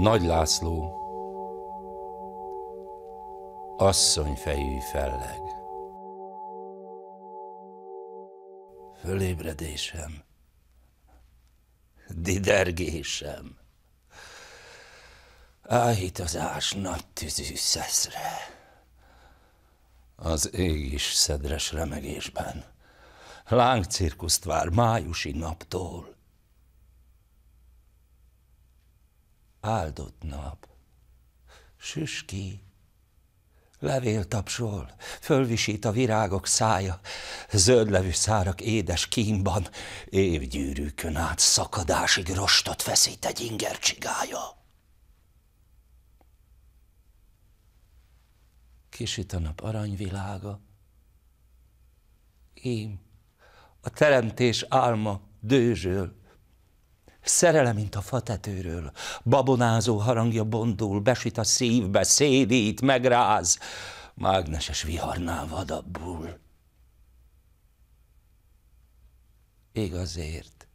Nagy László Asszonyfejű felleg Fölébredésem Didergésem Áhítazás nagy tüzű szeszre Az ég is szedres remegésben Lángcirkuszt vár májusi naptól áldott nap. Süs ki, levél tapsol, fölvisít a virágok szája, zöldlevű szárak édes kínban, évgyűrűkön át szakadásig rostot feszít egy inger csigája. Kisüt a nap aranyvilága, ím, a teremtés álma dőzsöl, Szerele, mint a fatetőről, babonázó harangja bondul, besít a szívbe, szédít, megráz, mágneses viharnál vadabbul. Igazért,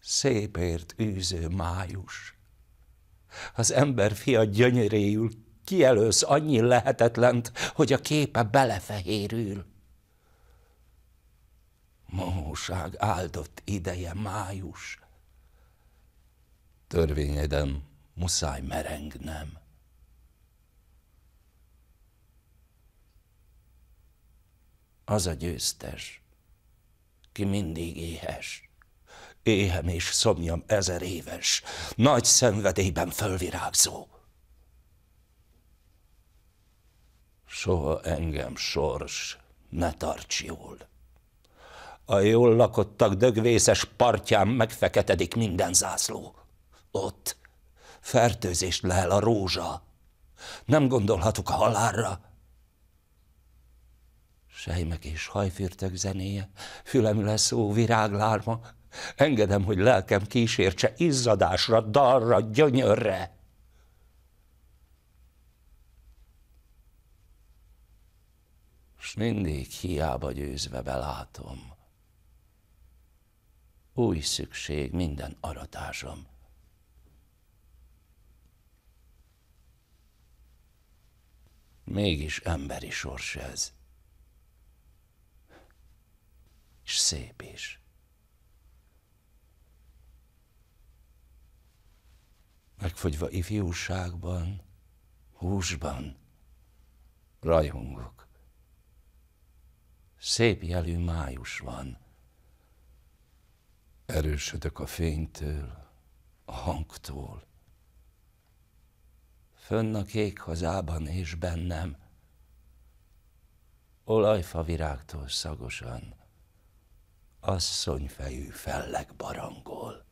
szépért űző május. Az ember fia gyönyörűül, kielősz annyi lehetetlent, hogy a képe belefehérül. Mohóság áldott ideje május, törvényeden muszáj merengnem. Az a győztes, ki mindig éhes. Éhem és szomjam ezer éves, nagy szenvedélyben fölvirágzó. Soha engem sors ne tarts jól. A jól lakottak dögvészes partján megfeketedik minden zászló. Ott fertőzést lehel a rózsa. Nem gondolhatok a halálra. Sejmek és hajfürtök zenéje, lesz ó viráglárma. Engedem, hogy lelkem kísértse izzadásra, dalra, gyönyörre. S mindig hiába győzve belátom. Új szükség minden aratásom. Mégis emberi sors ez. És szép is. Megfogyva ifjúságban, húsban, rajongok. Szép jelű május van. Erősödök a fénytől, a hangtól, fönn a kék hazában és bennem. Olajfa virágtól szagosan, asszonyfejű fellek barangol.